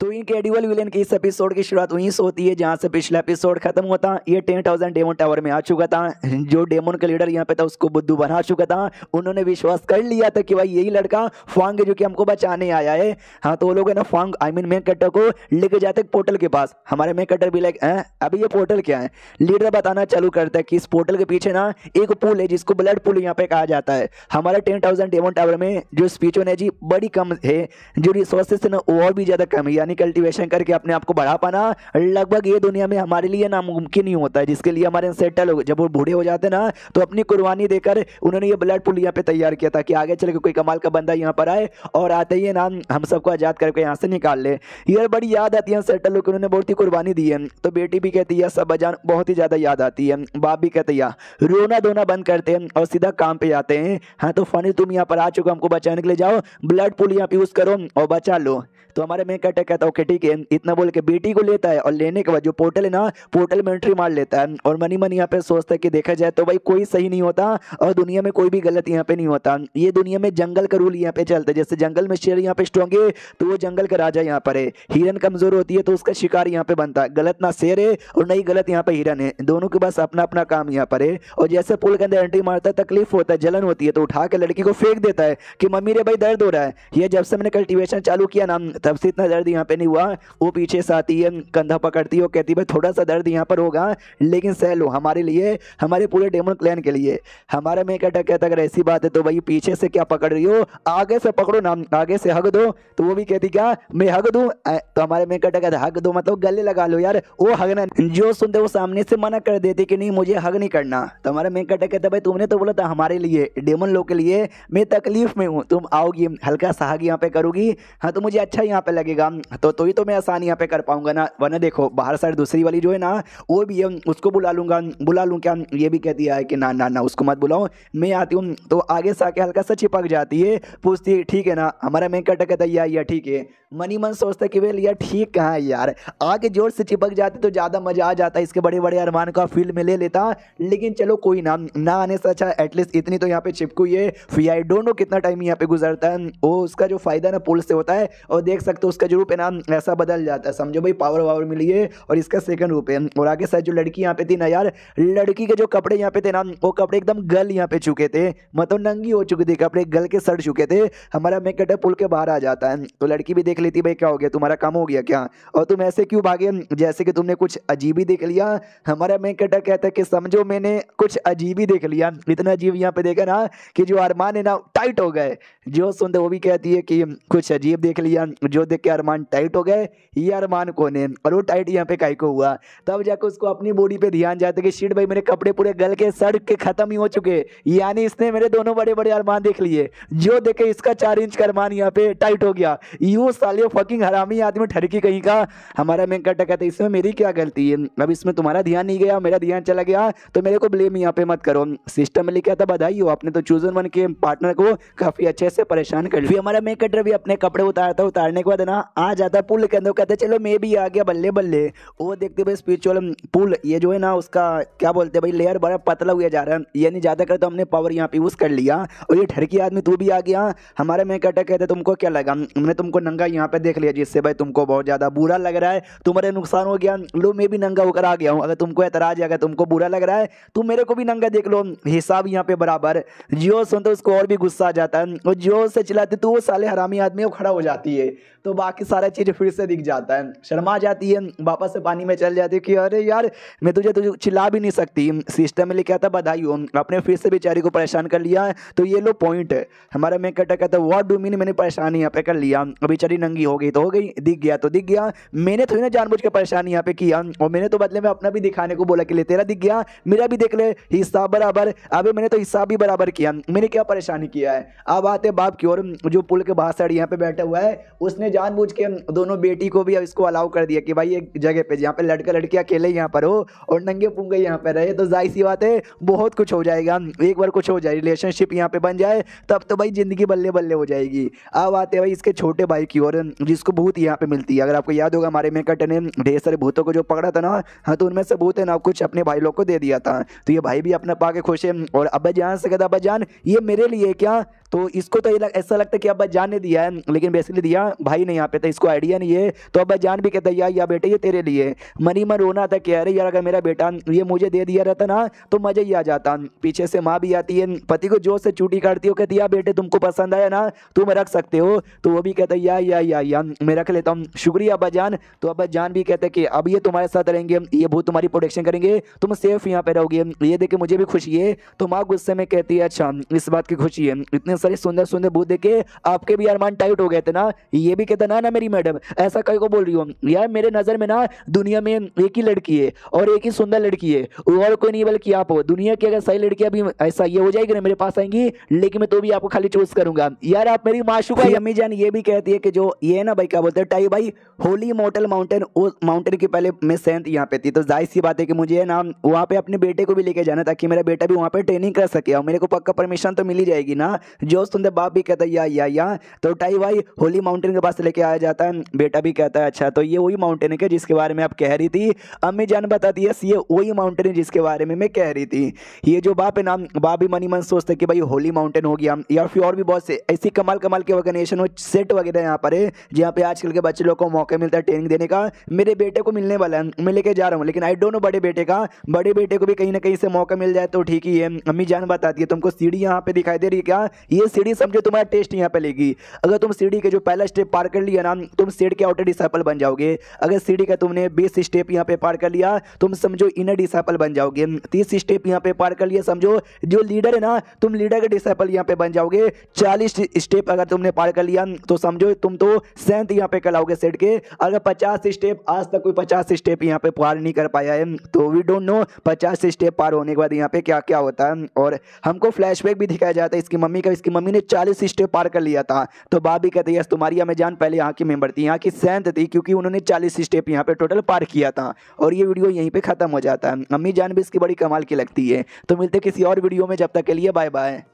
तो incredible villain की इस एपिसोड की शुरुआत वहीं से होती है जहां से पिछला एपिसोड खत्म हुआ था ये टेन थाउजेंड डेमोन टावर में आ चुका था जो डेमोन का लीडर यहाँ पे था उसको बुद्धू बना चुका था उन्होंने विश्वास कर लिया था कि भाई यही लड़का फांग जो कि हमको बचाने आया है हाँ तो वो लोग है ना फांग आई मीन मेन कट्टर को लेके जाते पोर्टल के पास हमारे मेन कट्टर भी लाइक है अभी ये पोर्टल क्या है लीडर बताना चालू करता है कि इस पोर्टल के पीछे ना एक पुल है जिसको ब्लड पुल यहाँ पे कहा जाता है हमारे टेन थाउजेंड डेमोन टावर में जो स्पीच होने जी बड़ी कम है जो रिसोर्सेस है ना वो और भी ज़्यादा कम है ऑर्गेनिक कल्टिवेशन करके अपने आप को बढ़ा पाना लगभग ये दुनिया में हमारे लिए नामुमकिन ही होता है जिसके लिए हमारे सेटल हो जब वो बूढ़े हो जाते ना तो अपनी कुर्बानी देकर उन्होंने ये ब्लड पुल यहाँ पे तैयार किया था कि आगे चल के कोई कमाल का बंदा यहाँ पर आए और आते ही नाम हम सबको आज़ाद करके यहाँ से निकाल ले यार बड़ी याद आती है सेटल होकर उन्होंने बहुत ही कुर्बानी दी है तो बेटी भी कहती है सब अजान बहुत ही ज़्यादा याद आती है बाप भी कहते हैं रोना धोना बंद करते हैं और सीधा काम पे जाते हैं हाँ तो फनी तुम यहाँ पर आ चुके हमको बचाने के लिए जाओ ब्लड पुल यहाँ पे यूज़ करो और बचा लो तो हमारे मेन कैटेगरी कहता ओके ठीक है इतना बोल के बेटी को लेता है और लेने के बाद जो पोर्टल है ना पोर्टल में एंट्री मार लेता है और मनी मन यहाँ पे सोचता है कि देखा जाए तो भाई कोई सही नहीं होता और दुनिया में कोई भी गलत यहाँ पे नहीं होता ये दुनिया में जंगल का रूल यहाँ पे चलता है जैसे जंगल में शेर यहाँ पे स्ट्रॉन्ग है तो वो जंगल का राजा यहाँ पर है हिरन कमजोर होती है तो उसका शिकार यहाँ पे बनता है गलत ना शेर है और नहीं गलत यहाँ पे हिरन है दोनों के पास अपना अपना काम यहाँ पर है और जैसे पुल के अंदर एंट्री मारता है तकलीफ होता है जलन होती है तो उठा के लड़की को फेंक देता है कि मम्मी रे भाई दर्द हो रहा है ये जब से मैंने कल्टिवेशन चालू किया ना तब से इतना दर्द यहाँ यहाँ पे नहीं हुआ वो पीछे से आती है कंधा पकड़ती है और कहती है भाई थोड़ा सा दर्द यहाँ पर होगा लेकिन सह लो हमारे लिए हमारे पूरे डेमन क्लैन के लिए हमारा मेक अटैक कहता अगर ऐसी बात है तो भाई पीछे से क्या पकड़ रही हो आगे से पकड़ो ना आगे से हक दो तो वो भी कहती क्या मैं हक दूँ तो हमारे मेक अटैक कहता हक दो मतलब गले लगा लो यार वो हगना जो सुनते वो सामने से मना कर देती कि नहीं मुझे हग नहीं करना तो हमारे में अटैक कहता भाई तुमने तो बोला था हमारे लिए डेमन लोग के लिए मैं तकलीफ में हूँ तुम आओगी हल्का सा हग यहाँ पे करोगी हाँ तो मुझे अच्छा यहाँ पे लगेगा तो तो ही तो मैं आसान यहाँ पे कर पाऊंगा ना वरना देखो बाहर साइड दूसरी वाली जो है ना वो भी है उसको बुला लूँगा बुला लूँ क्या ये भी कह दिया है कि ना ना ना उसको मत बुलाओ मैं आती हूँ तो आगे से आके हल्का सा चिपक जाती है पूछती है ठीक है ना हमारा मैं कट कहता यार या ठीक है मनी मन सोचता कि भाई यार ठीक कहाँ है यार आगे जोर से चिपक जाती तो ज़्यादा मज़ा आ जाता इसके बड़े बड़े अरमान का फील में ले लेता लेकिन चलो कोई ना ना आने से अच्छा एटलीस्ट इतनी तो यहाँ पे चिपकू है फिर आई डोंट नो कितना टाइम यहाँ पे गुजरता है वो उसका जो फ़ायदा ना पुल से होता है और देख सकते हो उसका जो रूप ना ना ऐसा बदल जाता है समझो भाई पावर वावर मिली है और इसका सेकंड रूप है और आगे साइड जो लड़की यहाँ पे थी ना यार लड़की के जो कपड़े यहाँ पे थे ना वो कपड़े एकदम गल यहाँ पे चुके थे मतलब नंगी हो चुकी थी कपड़े गल के सड़ चुके थे हमारा मेकअप पुल के बाहर आ जाता है तो लड़की भी देख लेती भाई क्या हो गया तुम्हारा काम हो गया क्या और तुम ऐसे क्यों भागे जैसे कि तुमने कुछ अजीब ही देख लिया हमारा मेकअप कहता है कि समझो मैंने कुछ अजीब ही देख लिया इतना अजीब यहाँ पे देखा ना कि जो अरमान है ना टाइट हो गए जो सुनते वो भी कहती है कि कुछ अजीब देख लिया जो देख के अरमान टाइट हो गए ये अरमान कौन है और वो टाइट यहाँ पे काई को हुआ तब जाकर उसको अपनी बॉडी पे ध्यान जाता कि शीट भाई मेरे कपड़े पूरे गल के सड़ के खत्म ही हो चुके यानी इसने मेरे दोनों बड़े बड़े अरमान देख लिए जो देखे इसका चार इंच का अरमान यहाँ पे टाइट हो गया यू सालियो फकिंग हरामी आदमी ठरकी कहीं का हमारा मैं कट कहता इसमें मेरी क्या गलती है अब इसमें तुम्हारा ध्यान नहीं गया मेरा ध्यान चला गया तो मेरे को ब्लेम यहाँ पे मत करो सिस्टम में लिखा था बधाई हो आपने तो चूजन वन के पार्टनर को काफी अच्छे से परेशान कर लिया हमारा मेकअटर भी अपने कपड़े उतारता उतारने के बाद ना आज जाता है पुल के अंदर कहते हैं चलो मैं भी आ गया बल्ले बल्ले वो देखते भाई स्पिरिचुअल पुल ये जो है ना उसका क्या बोलते हैं भाई लेयर बड़ा पतला हुआ जा रहा है यानी ज़्यादा कर तो हमने पावर यहाँ पे यूज़ कर लिया और ये ठरकी आदमी तू भी आ गया हमारे मैं कटे कहते तुमको क्या लगा हमने तुमको नंगा यहाँ पे देख लिया जिससे भाई तुमको बहुत ज़्यादा बुरा लग रहा है तुम्हारे नुकसान हो गया लो मैं भी नंगा होकर आ गया हूँ अगर तुमको ऐतराज है अगर तुमको बुरा लग रहा है तो मेरे को भी नंगा देख लो हिसाब यहाँ पे बराबर जियो सुन तो उसको और भी गुस्सा आ जाता है और जियो से चिल्लाते तो वो साले हरामी आदमी वो खड़ा हो जाती है तो बाकी सारे चीज़ फिर से दिख जाता है शर्मा जाती है वापस से पानी में चल जाती है कि अरे यार मैं तुझे तुझे तो चिल्ला भी नहीं सकती सिस्टम में लिखा था बधाई हो आपने फिर से बेचारी को परेशान कर लिया तो ये लो पॉइंट है हमारा मैं कहता है वॉट डू मीन मैंने परेशानी यहाँ पे कर लिया बेचारी नंगी हो गई तो हो गई दिख गया तो दिख गया मैंने थोड़ी ना जानबूझ के परेशानी यहाँ पे किया और मैंने तो बदले में अपना भी दिखाने को बोला कि ले तेरा दिख गया मेरा भी देख ले हिस्सा बराबर अभी मैंने तो हिस्सा भी बराबर किया मैंने क्या परेशानी किया है अब आते बाप की ओर जो पुल के बाहर साइड यहाँ पे बैठा हुआ है उसने जानबूझ के दोनों बेटी को भी अब इसको अलाउ कर दिया कि भाई एक जगह पे जहाँ पे लड़का लड़की अकेले यहाँ पर हो और नंगे पुंगे यहाँ पर रहे तो जाहिर सी बात है बहुत कुछ हो जाएगा एक बार कुछ हो जाए रिलेशनशिप यहाँ पे बन जाए तब तो भाई ज़िंदगी बल्ले बल्ले हो जाएगी अब आते हैं भाई इसके छोटे भाई की ओर जिसको भूत यहाँ पे मिलती है अगर आपको याद होगा हमारे मेकट ने ढेर सारे भूतों को जो पकड़ा था ना हाँ तो उनमें से भूत है ना कुछ अपने भाई लोग को दे दिया था तो ये भाई भी अपना पा के खुश है और अब्बा जान से कहता अब्बा जान ये मेरे लिए क्या तो इसको तो ऐसा लगता है कि अब्बा जान ने दिया है लेकिन बेसिकली दिया भाई ने यहाँ पे था तो इसको उसको आइडिया नहीं है तो अब जान भी कहता है यार या बेटे ये तेरे लिए मनी मन रोना था कि अरे यार अगर मेरा बेटा ये मुझे दे दिया रहता ना तो मज़ा ही आ जाता पीछे से माँ भी आती है पति को जोर से चूटी काटती हो कहती या बेटे तुमको पसंद आया ना तुम रख सकते हो तो वो भी कहता या या या या मैं रख लेता हूँ शुक्रिया अब्बा जान तो अब्बा जान भी कहते कि अब ये तुम्हारे साथ रहेंगे ये भूत तुम्हारी प्रोटेक्शन करेंगे तुम सेफ यहाँ पे रहोगे ये देखे मुझे भी खुशी है तो माँ गुस्से में कहती है अच्छा इस बात की खुशी है इतने सारे सुंदर सुंदर भूत देखे आपके भी अरमान टाइट हो गए थे ना ये भी कहता ना ना मेरी मैडम ऐसा कहीं को बोल रही हूँ यार मेरे नज़र में ना दुनिया में एक ही लड़की है और एक ही सुंदर लड़की है और कोई नहीं बल्कि आप हो दुनिया की अगर सही लड़की अभी ऐसा ये हो जाएगी ना मेरे पास आएंगी लेकिन मैं तो भी आपको खाली चूज करूंगा यार आप मेरी माशू का अम्मी जान ये भी कहती है कि जो ये ना भाई क्या बोलते हैं टाई भाई होली मोटल माउंटेन उस माउंटेन के पहले मैं सेंथ यहाँ पे थी तो जाहिर सी बात है कि मुझे ना वहाँ पे अपने बेटे को भी लेके जाना ताकि मेरा बेटा भी वहाँ पे ट्रेनिंग कर सके और मेरे को पक्का परमिशन तो मिली जाएगी ना जो सुंदर बाप भी कहता या या या तो टाई भाई होली माउंटेन के पास लेके आया जाता कहता है बेटा भी कहता है अच्छा तो ये वही माउंटेन है जिसके बारे में आप कह रही थी अम्मी जान बताती है ये वही माउंटेन है जिसके बारे में मैं कह रही थी ये जो बाप है नाम बाप भी मनी मन सोचते कि भाई होली माउंटेन हो गया या फिर और भी बहुत से ऐसी कमाल कमाल के ऑर्गेनाइजेशन हो सेट वगैरह यहाँ पर है जहाँ पे आजकल के बच्चे लोग को मौके मिलता है ट्रेनिंग देने का मेरे बेटे को मिलने वाला है मैं लेके जा रहा हूँ लेकिन आई डोंट नो बड़े बेटे का बड़े बेटे को भी कहीं ना कहीं से मौका मिल जाए तो ठीक ही है अम्मी जान बताती है तुमको सीढ़ी यहाँ पे दिखाई दे रही है क्या ये सीढ़ी समझो तुम्हारा टेस्ट यहाँ पे लेगी अगर तुम सीढ़ी के जो पहला स्टेप पार कर लिया ना तुम सीड के आउटर डिसाइपल बन जाओगे अगर सीढ़ी का तुमने बीस स्टेप यहाँ पे पार कर लिया तुम समझो इनर डिसाइपल बन जाओगे तीस स्टेप यहाँ पे पार कर लिया समझो जो लीडर है ना तुम लीडर का डिसाइपल यहाँ पे बन जाओगे चालीस स्टेप अगर तुमने पार कर लिया तो समझो तुम तो सेंथ यहाँ पे कराओगे सेट के अगर पचास स्टेप आज तक कोई पचास स्टेप यहाँ पे पार नहीं कर पाया है तो वी डोंट नो पचास स्टेप पार होने के बाद यहाँ पे क्या क्या होता है और हमको फ्लैशबैक भी दिखाया जाता है इसकी मम्मी का इसकी मम्मी ने चालीस स्टेप पार कर लिया था तो बाबी कहते यस तुम्हारी हमें जान पहले यहाँ की मेम्बर नंबर थी यहाँ की सेंथ थी क्योंकि उन्होंने चालीस स्टेप यहाँ पे टोटल पार किया था और ये वीडियो यहीं पे ख़त्म हो जाता है अम्मी जान भी इसकी बड़ी कमाल की लगती है तो मिलते किसी और वीडियो में जब तक के लिए बाय बाय